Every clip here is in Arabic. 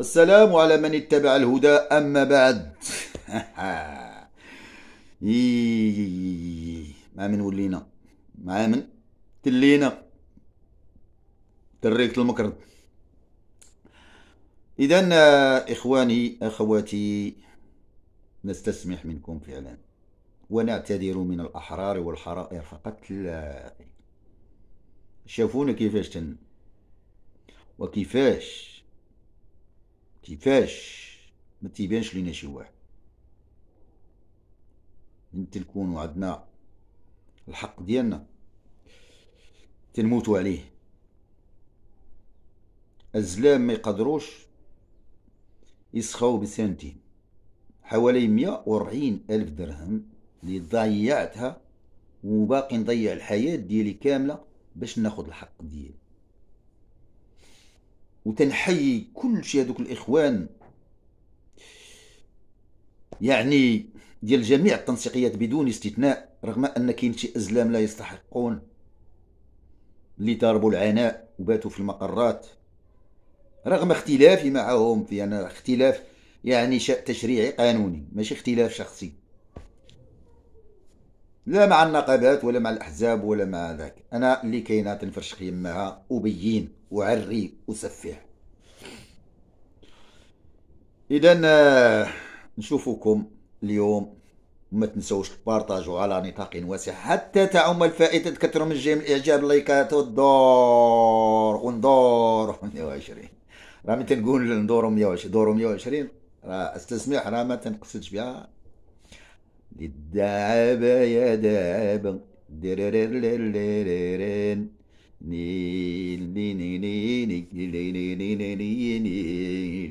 السلام على من اتبع الهدى أما بعد مع من ولينا مع من تلينا تريكت المكر إذا إخواني أخواتي نستسمح منكم فعلا ونعتذر من الأحرار والحرائر فقط لا شافونا كيفاش تن وكيفاش كيفاش ما تيبانش لينا شي واحد انت نكونوا عندنا الحق ديالنا تنموتوا عليه الزلام ما يقدروش يسخاو بسنتين حوالي مية ألف درهم اللي ضيعتها وباقي نضيع الحياة ديالي كاملة باش ناخد الحق ديالي وتنحيي كل شيء هذوك الاخوان يعني ديال جميع التنسيقيات بدون استثناء رغم ان كاين شي ازلام لا يستحقون اللي ضربوا العناء وباتوا في المقرات رغم اختلافي معهم في انا اختلاف يعني تشريعي قانوني ماشي اختلاف شخصي لا مع النقابات ولا مع الاحزاب ولا مع ذاك انا اللي كاينه تنفرشخ يماها وبين وعري وسفيه اذا آه، نشوفكم اليوم ما تنسوش تبارطاجوا على نطاق واسع حتى تعم الفائده تكثروا من الجيم الاعجاب اللايكات والدور وندور 120 راه ملي تنقول ندوروا 120 دوروا 120 راه استسمح راه ما تنقصدش بها الدعابة يا دعابة درررررررن نيل نيني نيني نيني نيني نيني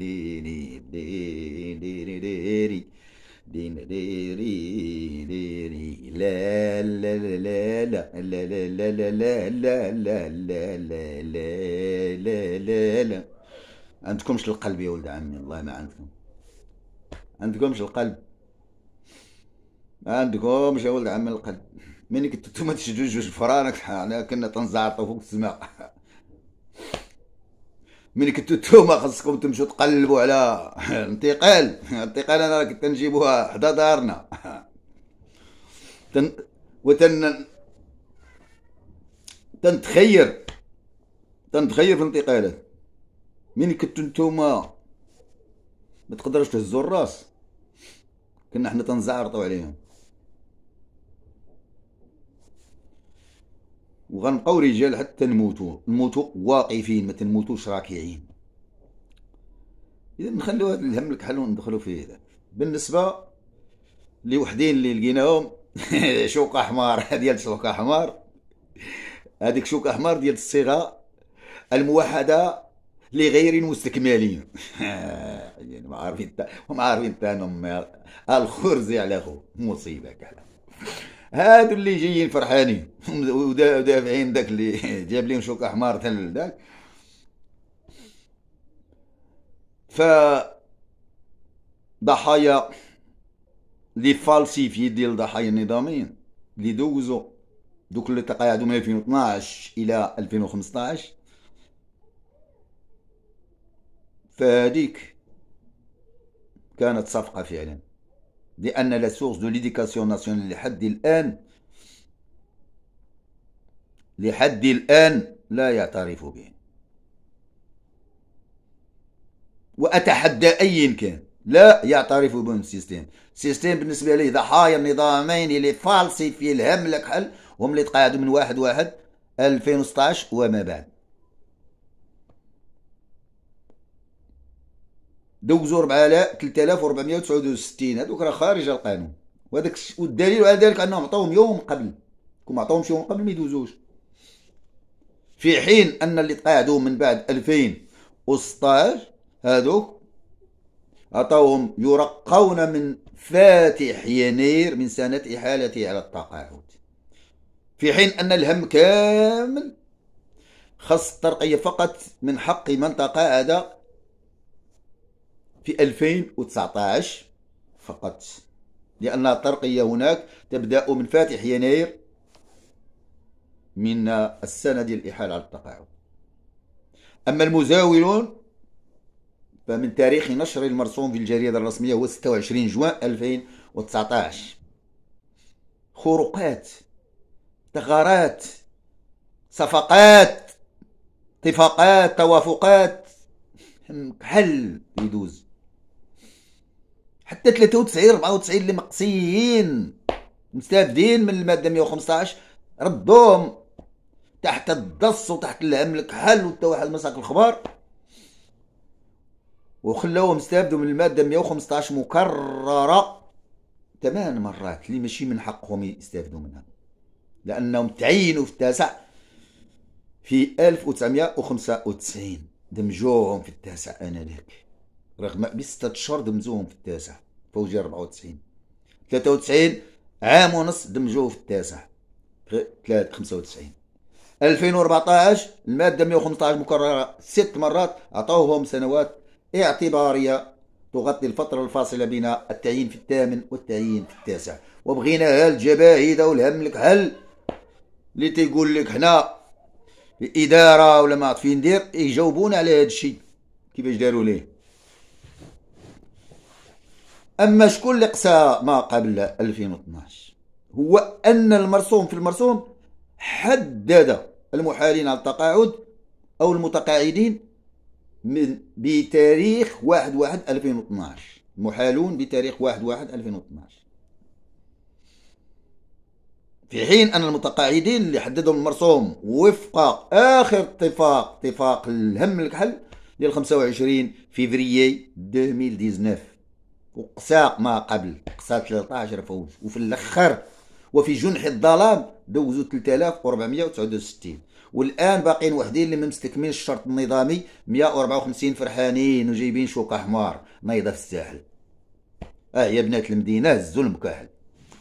نيني دين ريري ريري لا لا لا لا لا لا لا لا لا لا لا لا لا لا لا عندكمش القلب يا ولد عمي الله ما عندكم عندكمش القلب ما عندكمش يا ولد عم القلب من كنت انتم تشدو جوج فرانك حنا يعني كنا تنزعطوا فوق السماء من كنتو نتوما خاصكم تمشوا تقلبوا على انتقال انتقال انا كنت نجيبوها حدا دارنا تن... وتن تنتخير تنتخير في الانتقالات من كنتو نتوما ما تقدرش تهزوا الراس كنا حنا تنزعرطوا عليهم وغنبقاو رجال حتى نموتوا نموتوا واقفين ما تنموتوش راكعين اذا نخلو هذا الهم الكحل وندخلوا فيه ده. بالنسبه لوحدين اللي لقيناهم شوكة حمار ديال شوكة حمار هذيك شوكة حمار ديال الصيغه الموحده لغير مستكملين يعني ما عارفين هم عارفين تاعهم الخرز على خو مصيبه كلام هادو اللي جايين فرحانين ودافعين داك اللي جاب لهم شوك احمر تاع داك ف ضحايا لي فالسيفي ديال ضحايا النظاميين اللي دوزو دوك اللي تقاعدوا من 2012 الى 2015 فهذيك كانت صفقه فعلا لأن لا سورس دو ليديكاسيون ناسيونال لحد الآن لحد الآن لا يعترف به وأتحدى أي كان لا يعترف بهم السيستم السيستم بالنسبة لي ضحايا النظامين اللي فالسي في الهم لك حل هم اللي تقاعدوا من واحد واحد 2016 وما بعد دوزو 3469 هذوك راه خارج القانون وهذاك والدليل على ذلك انهم عطاوهم يوم قبل كون عطاوهمش يوم قبل ما يدوزوش في حين ان اللي تقاعدوا من بعد 2016 هذوك عطاوهم يرقون من فاتح يناير من سنة إحالته على التقاعد في حين أن الهم كامل خاص الترقية فقط من حق من تقاعد في 2019 فقط لأن الترقية هناك تبدأ من فاتح يناير من السنة ديال الإحالة على التقاعد أما المزاولون فمن تاريخ نشر المرسوم في الجريدة الرسمية هو 26 جوان 2019 خروقات ثغرات صفقات اتفاقات توافقات حل يدوز حتى 93 94 اللي مقصيين مستافدين من الماده 115 ردوهم تحت الدص وتحت الهم الكحل وتا واحد مساك الخبار وخلوهم استافدوا من الماده 115 مكرره ثمان مرات اللي ماشي من حقهم يستافدوا منها لانهم تعينوا في التاسع في 1995 دمجوهم في التاسع انا انذاك رغم بستة دمزوهم في التاسع فوجي 94 93 عام ونص دمجوه في التاسع 95 2014 المادة 115 مكررة ست مرات عطاوهم سنوات اعتبارية تغطي الفترة الفاصلة بين التعيين في الثامن والتعيين في التاسع وبغينا هالجباهدة والهملك هل اللي تيقول لك حنا الإدارة ولا ما عرفت فين ندير يجاوبونا على هذا الشيء كيفاش داروا ليه أما شكون اللي قسى ما قبل 2012 هو أن المرسوم في المرسوم حدد المحالين على التقاعد أو المتقاعدين من بتاريخ 1 1 2012 واحد واحد محالون بتاريخ 1 1 2012 واحد واحد في حين أن المتقاعدين اللي حددهم المرسوم وفق آخر اتفاق اتفاق الهم الكحل ديال 25 فيفري 2019 وقسى ما قبل قسى 13 فوز وفي الاخر وفي جنح الظلام دوزوا 3469 والان باقيين وحدين اللي ما مستكملش الشرط النظامي 154 فرحانين وجايبين شوكه حمار نايضه في الساحل اه يا بنات المدينه هزوا المكاحل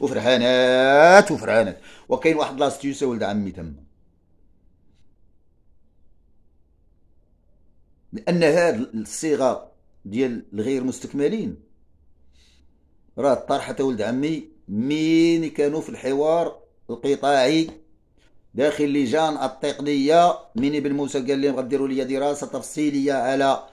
وفرحانات وفرحانات وكاين واحد لاستيوسه ولد عمي تما لان هاد الصيغه ديال الغير مستكملين راه الطرحة ولد عمي مين كانوا في الحوار القطاعي داخل لجان التقنيه مين ابن موسى قال لهم غديروا لي دراسه تفصيليه على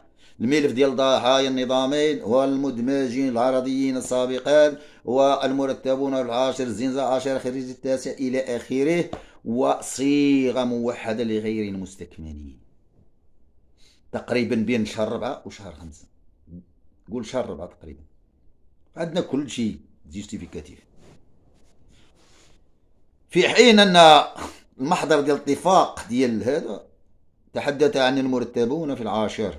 الملف ديال ضحايا النظامين والمدمجين العرضيين السابقين والمرتبون العاشر الزنزة عاشر خريج التاسع إلى آخره وصيغة موحدة لغير المستكملين تقريبا بين شهر ربعة وشهر خمسة قول شهر ربعة تقريبا عندنا كل شيء جيستيفيكاتيف في حين ان المحضر ديال الاتفاق ديال هذا تحدث عن المرتبون في العاشر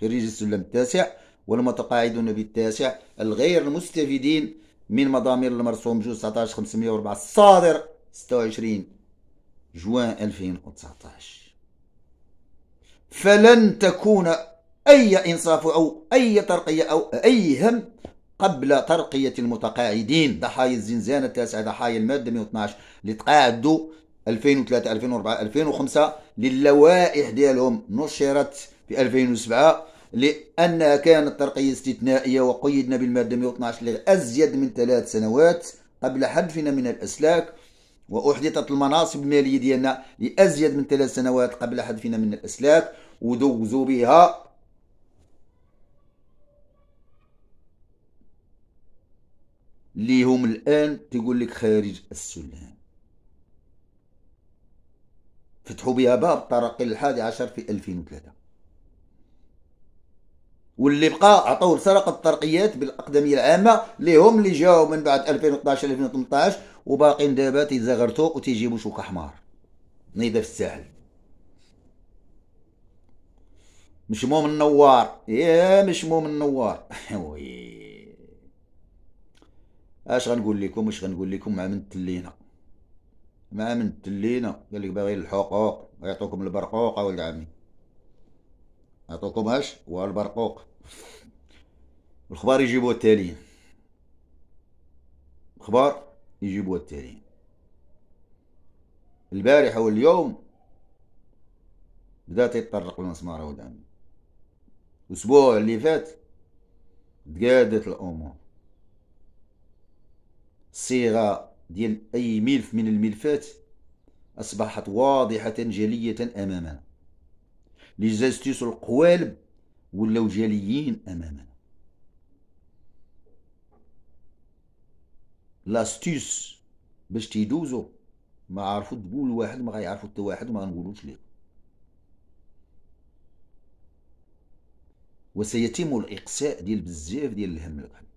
خريج السلم التاسع والمتقاعدون بالتاسع الغير المستفيدين من مضامير المرسوم جوز 19504 الصادر 26 جوان 2019 فلن تكون اي انصاف او اي ترقيه او اي هم قبل ترقية المتقاعدين ضحايا الزنزانة التاسعة ضحايا المادة 112 اللي تقاعدوا 2003 2004 2005 للوائح ديالهم نشرت في 2007 لأنها كانت ترقية استثنائية وقيدنا بالمادة 112 لأزيد من ثلاث سنوات قبل حذفنا من الأسلاك وأحدثت المناصب المالية ديالنا لأزيد من ثلاث سنوات قبل حذفنا من الأسلاك ودوزوا بها اللي هم الان تيقول لك خارج السلم فتحوا بها باب الترقي الحادي عشر في 2003 واللي بقى عطوه سرق الترقيات بالاقدميه العامه اللي هم اللي جاوا من بعد 2012 2018 وباقين دابا تيزغرتوا وتيجيبوا شوك حمار نيضه في الساحل مشموم النوار يا مشموم النوار وي اش غنقول لكم واش غنقول لكم مع من تلينا مع من تلينا قال لك باغي الحقوق يعطوكم البرقوق ولد عمي يعطوكم اش والبرقوق البرقوق الخبار يجيبوا التالي الخبار يجيبوا التالي البارحه واليوم بدا تيطرق المسمار ولد عمي الاسبوع اللي فات تقادت الامور صيغه ديال اي ملف من الملفات اصبحت واضحه جليه امامنا لي زاستيس القوالب ولاو جليين امامنا لاستيس باش تيدوزو ما عرفوا تقول واحد ما غيعرفو حتى واحد وما غنقولوش ليه وسيتم الاقصاء ديال بزاف ديال الهم القلب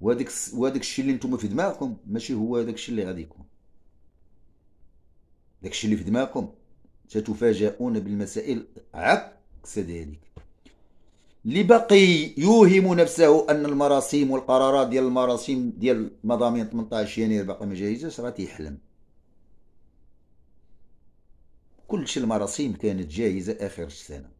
وهذاك وهذاك الشيء اللي نتوما في دماغكم ماشي هو هذاك الشيء اللي غادي يكون داك الشيء اللي في دماغكم ستفاجؤون بالمسائل عكس ذلك اللي باقي يوهم نفسه ان المراسيم والقرارات ديال المراسيم ديال مضامين 18 يناير باقي ما جايزاش راه تيحلم كلشي المراسيم كانت جاهزه اخر السنه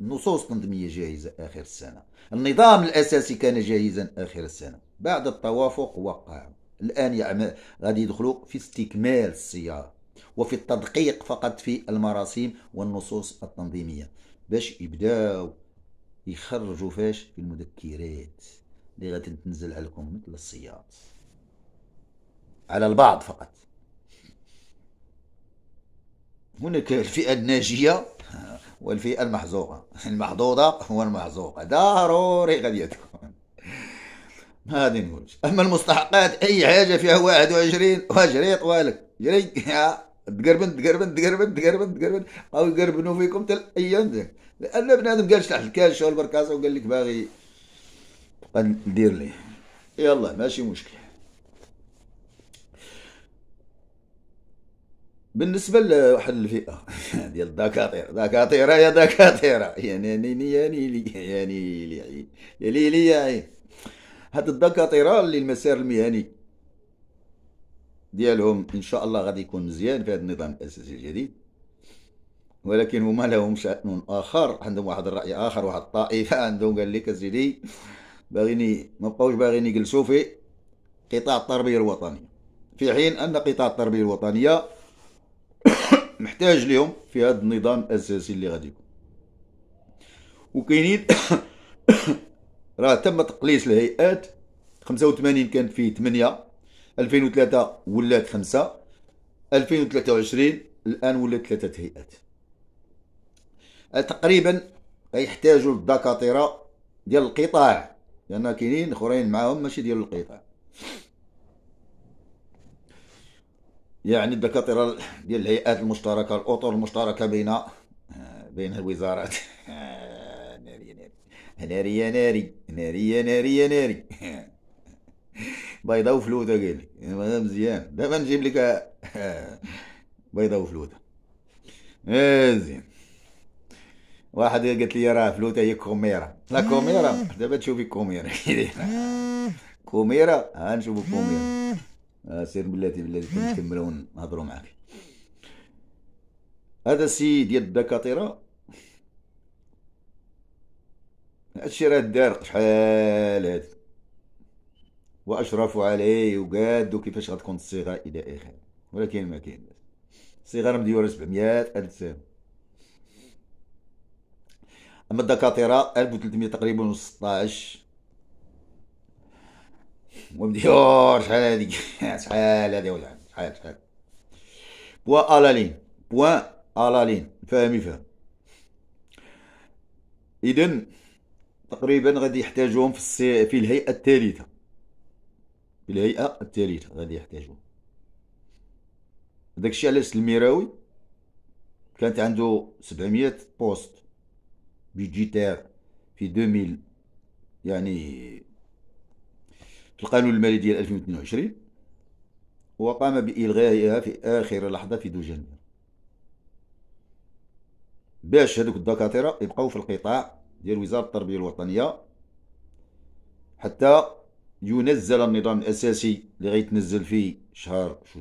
النصوص التنظيميه جاهزه اخر السنه النظام الاساسي كان جاهزا اخر السنه بعد التوافق وقع الآن يعمل غادي يدخلوا في استكمال السيارة وفي التدقيق فقط في المراسيم والنصوص التنظيمية باش يبداو يخرجوا فاش في المذكرات اللي غادي تنزل عليكم مثل الصياد على البعض فقط هناك الفئة الناجية والفئة المحظوظة المحظوظة والمحظوظة ضروري غادي تكون هذه نقولش اما المستحقات اي حاجه فيها 21 وجريط والك جري تقربن تقربن تقربن تقربن تقربن او يقربنوا فيكم تل ايام ذاك لان بنادم قالش تحت الكاش والبركاسه وقال لك باغي ندير ليه يلا ماشي مشكل بالنسبه لواحد الفئه ديال الدكاتره دكاتره يا دكاتره يا ناني يا نيلي يا نيلي يا ليلي يا عين هاد الدكاتره اللي المسار المهني ديالهم ان شاء الله غادي يكون مزيان في هذا النظام الاساسي الجديد ولكن هما لهم شان اخر عندهم واحد الراي اخر واحد الطائفه عندهم قال لك اسيدي باغيني ما بقاوش باغيين يجلسوا في قطاع التربيه الوطنيه في حين ان قطاع التربيه الوطنيه محتاج لهم في هذا النظام الاساسي اللي غادي يكون وكاينين راه تم تقليص الهيئات 85 كانت فيه 8 2003 ولات 5 2023 الان ولات ثلاثه هيئات تقريبا غيحتاجوا الدكاتره ديال القطاع لان كاينين اخرين معاهم ماشي ديال القطاع يعني الدكاتره ديال الهيئات المشتركه الاطر المشتركه بين آه، بين الوزارات ناري يا ناري ناري يا ناري يا ناري بيضة وفلوتة قالي ده مزيان دابا نجيب لك بيضة وفلوتة مزيان واحد قالت لي راه فلوتة هي كوميرا لا كوميرا دابا تشوفي كوميرا كوميرا ها نشوفو كوميرا سير بلاتي بلاتي نكملو نهضرو معاك هذا السيد ديال الدكاتره هادشي راه دار شحال هادي واشرفوا عليه وقادوا كيفاش غتكون الصيغه الى اخره ولكن ما كاين الصيغه راه مديوره 700 الف سنه اما الدكاتره 1300 تقريبا و16 ومديور شحال هادي شحال هادي ولا شحال شحال بوا الالين بوا الالين فاهم يفهم اذا تقريبا غادي يحتاجوهم في السي... في الهيئه الثالثه في الهيئه الثالثه غادي يحتاجوهم داكشي علاش المراوي كانت عنده 700 بوست بيجيتير في 2000 يعني في القانون المالي ديال 2022 وقام بإلغائها في آخر لحظة في دجنبر باش هذوك الدكاترة يبقاو في القطاع ديال وزارة التربية الوطنية حتى ينزل النظام الأساسي اللي غيتنزل في شهر شو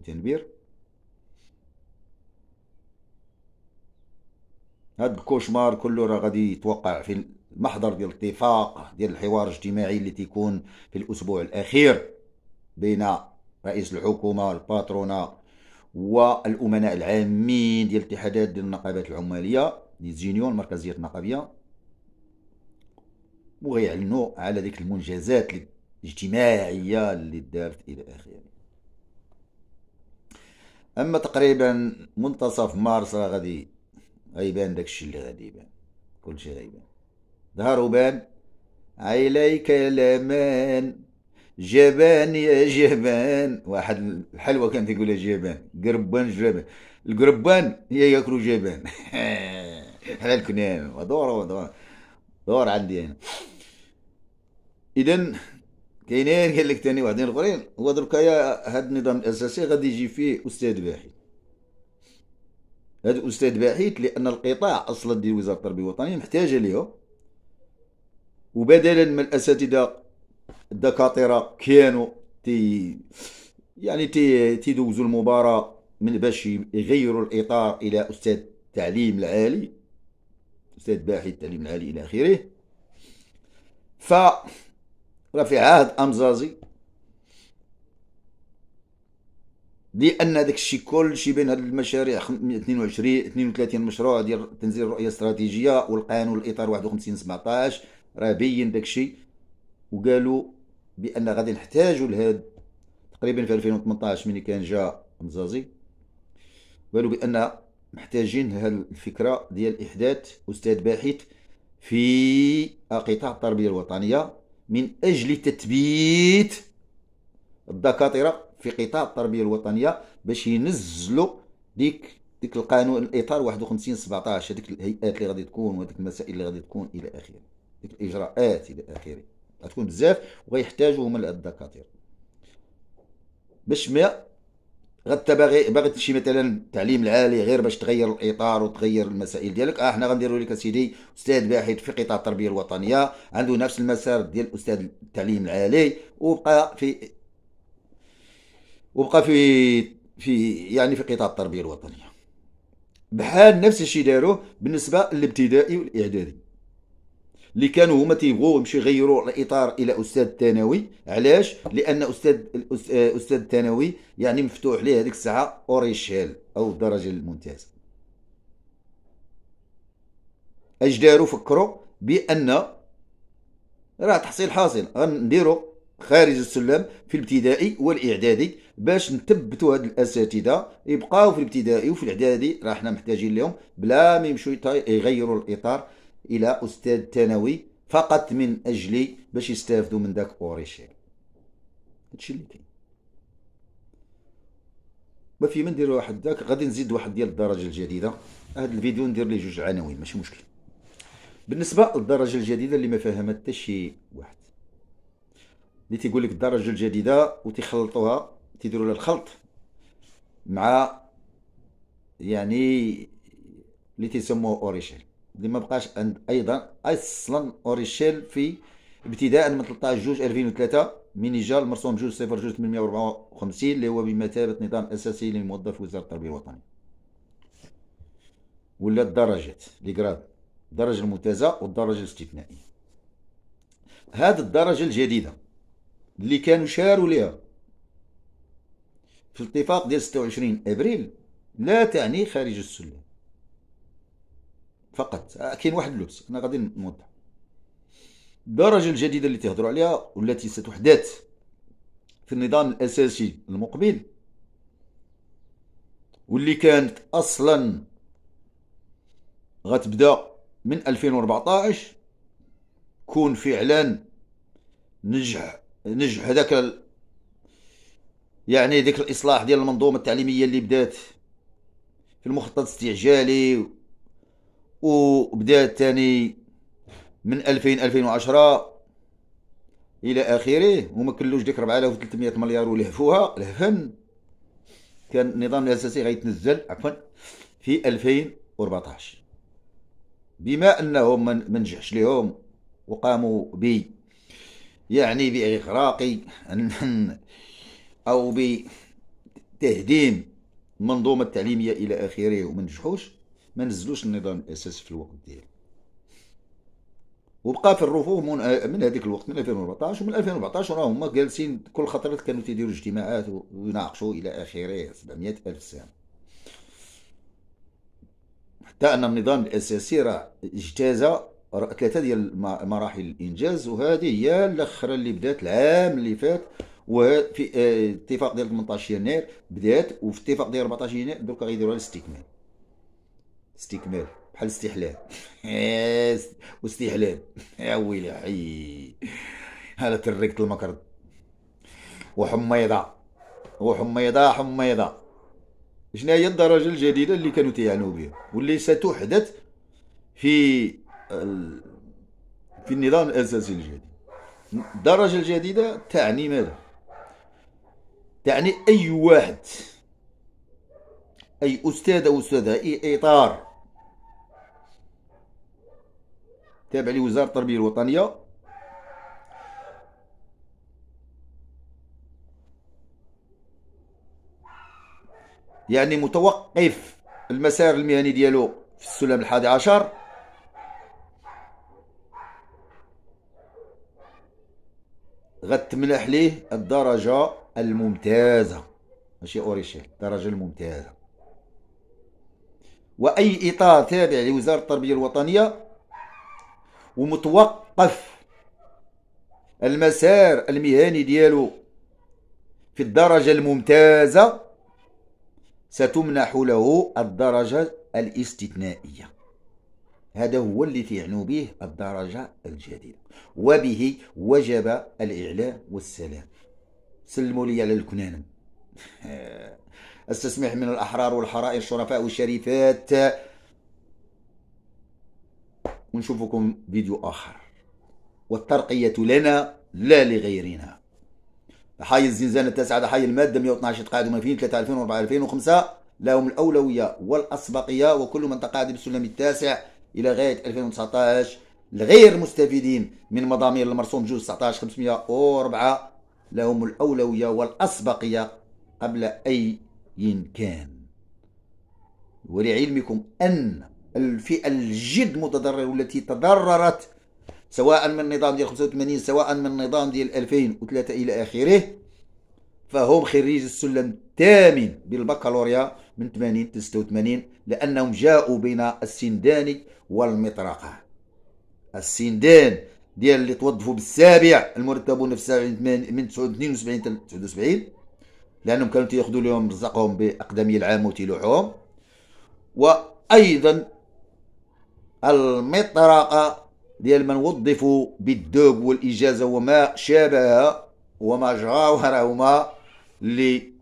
هاد الكوشمار كله راه غادي يتوقع في المحضر ديال الاتفاق ديال الحوار الاجتماعي اللي تيكون في الأسبوع الأخير بين رئيس الحكومة الباترونا والأمناء العامين ديال اتحادات ديال النقابات العمالية ديال زينيون المركزية النقابية وغيعلنوا على ديك المنجزات الاجتماعيه اللي دارت الى اخره اما تقريبا منتصف مارس راه غادي غيبان داكشي اللي غادي يبان كلشي غيبان ظهروا بان عيليك لمان جبان يا جبان واحد الحلوه كانت يقولها جبان قربان جبان القربان هي ياكلوا جبان هذا الكنان ودور ودور دور عندي انا اذا كاينين قال لك ثاني واحدين اخرين هو دركا هذا النظام الاساسي غادي يجي فيه استاذ باحث هذا استاذ باحث لان القطاع اصلا ديال وزاره التربيه الوطنيه محتاجه ليه وبدلا من الاساتذه الدكاتره كانوا تي يعني تي تيدوزوا المباراه من باش يغيروا الاطار الى استاذ التعليم العالي استاذ باحث التعليم العالي الى اخره ف ولا في عهد أمزازي لان داك الشيء كلشي بين هاد المشاريع 22 32 مشروع ديال تنزيل الرؤيه الاستراتيجيه والقانون الاطار 51 17 راه بين داك الشيء وقالوا بان غادي نحتاجوا لهاد تقريبا في 2018 ملي كان جا مزازي قالوا بان محتاجين هاد الفكره ديال احداث استاذ باحث في قطاع التربيه الوطنيه من أجل تثبيت الدكاترة في قطاع التربية الوطنية باش ينزلوا ديك ديك القانون الاطار 51 17 هذيك الهيئات اللي غادي تكون وهذيك المسائل اللي غادي تكون الى اخره ديك الاجراءات الى اخره غتكون بزاف وغيحتاجوا هما الدكاتره باش ما غتا باغي باغي تمشي مثلا التعليم العالي غير باش تغير الاطار وتغير المسائل ديالك اه حنا غنديروا لك سيدي استاذ باحث في قطاع التربيه الوطنيه عنده نفس المسار ديال استاذ التعليم العالي وبقى في وبقى في في يعني في قطاع التربيه الوطنيه بحال نفس الشيء داروه بالنسبه للابتدائي والاعدادي اللي كانوا هما تيبغوا يمشي يغيروا الاطار الى استاذ ثانوي علاش لان استاذ استاذ الثانوي يعني مفتوح ليه هذيك الساعه اوريشيل او الدرجه الممتازه اش داروا فكروا بان راه تحصيل حاصل غنديروا خارج السلم في الابتدائي والاعدادي باش نثبتوا هاد الاساتذه يبقاو في الابتدائي وفي الاعدادي راه حنا محتاجين لهم بلا ما يمشيو يغيروا الاطار الى استاذ ثانوي فقط من اجل باش يستافدوا من داك اوريشيل هادشي اللي كاين ما في من ندير واحد داك غادي نزيد واحد ديال الدرجه الجديده هاد الفيديو ندير ليه جوج عناوين ماشي مشكل بالنسبه للدرجه الجديده اللي ما فاهمها حتى شي واحد اللي تيقول لك الدرجه الجديده تيخلطوها تيديروا لها الخلط مع يعني اللي تيسموه اوريشيل اللي ما بقاش عند ايضا اصلا اوريشيل في ابتداء من 13 جوج 2003 من جا المرسوم جوج صفر جوج 854 اللي هو بمثابه نظام اساسي لموظف وزاره التربيه الوطنيه ولا الدرجات لي كراد الدرجه الممتازه والدرجه الاستثنائيه هاد الدرجه الجديده اللي كانوا شاروا ليها في الاتفاق ديال 26 ابريل لا تعني خارج السلم فقط كاين واحد اللوز انا غادي نوضح الدرجه الجديده اللي تهضروا عليها والتي ستحدث في النظام الاساسي المقبل واللي كانت اصلا غتبدا من 2014 كون فعلا نجح نجح هذاك يعني ديك الاصلاح ديال المنظومه التعليميه اللي بدات في المخطط الاستعجالي وبدات ثاني من 2000 2010 الى اخره وما كلوش ديك 4300 مليار ولهفوها لهفن كان النظام الاساسي غيتنزل عفوا في 2014 بما انهم ما نجحش لهم وقاموا ب يعني باغراق او بتهديم المنظومه التعليميه الى اخره وما نجحوش ما نزلوش النظام الاساسي في الوقت ديالو وبقى في الرفوه من, من هذيك الوقت من 2014 ومن 2014 راه هما جالسين كل خطره كانوا تيديروا اجتماعات ويناقشوا الى اخره 700 الف سنه حتى ان النظام الاساسي راه اجتاز ثلاثه ديال مراحل الانجاز وهذه هي الاخره اللي بدات العام اللي فات وفي آه، اتفاق ديال 18 يناير بدات وفي اتفاق ديال 14 يناير درك غيديروها الاستكمال استكمال بحال استحلال واستحلال يا ويلي حي هذا تركت المكرد وحميضه وحميضه حميضه شنو هي الدرجه الجديده اللي كانوا تيعنوا بها واللي ستحدث في ال... في النظام الاساسي الجديد الدرجه الجديده تعني ماذا تعني اي واحد أي أستاذ أو أستاذة أي إطار تابع لوزارة التربية الوطنية يعني متوقف المسار المهني ديالو في السلم الحادي عشر غتمنح ليه الدرجة الممتازة ماشي أوريشيل الدرجة الممتازة وأي إطار تابع لوزارة التربية الوطنية ومتوقف المسار المهني ديالو في الدرجة الممتازة ستمنح له الدرجة الاستثنائية هذا هو اللي تعنوا به الدرجة الجديدة وبه وجب الاعلام والسلام سلموا لي على الكنانم استسمح من الأحرار والحرائر الشرفاء والشريفات ونشوفكم فيديو آخر والترقية لنا لا لغيرنا حي الزنزانة التاسعة حي المادة 112 تقاعد وما فيه 3 2004 2005 لهم الأولوية والأسبقية وكل من تقاعد بالسلم التاسع إلى غاية 2019 الغير مستفيدين من مضامير المرسوم جوز 19 504 لهم الأولوية والأسبقية قبل أي كان ولعلمكم أن الفئة الجد متضررة والتي تضررت سواء من نظام ديال 85 سواء من نظام ديال 2003 إلى آخره فهم خريج السلم الثامن بالبكالوريا من 80 86 لأنهم جاءوا بين السندان والمطرقة السندان ديال اللي توظفوا بالسابع المرتبون في من 72 79 79 لانهم كانوا تياخذوا لهم رزقهم باقدمي العام وتلوحهم وايضا المطرقه ديال من وظفوا بالدوب والاجازه وما شابهها وما جاورها هما اللي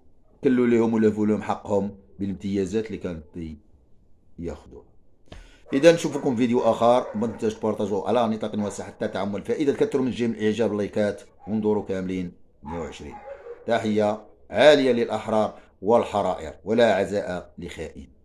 كلوا لهم ولفوا لهم حقهم بالامتيازات اللي كانت ياخذوها اذا نشوفكم فيديو اخر منتج بارطاجو على نطاق واسع حتى تعمل فائده كثر من جيم الاعجاب لايكات وندوروا كاملين 120 تحيه عالية للأحرار والحرائر ولا عزاء لخائن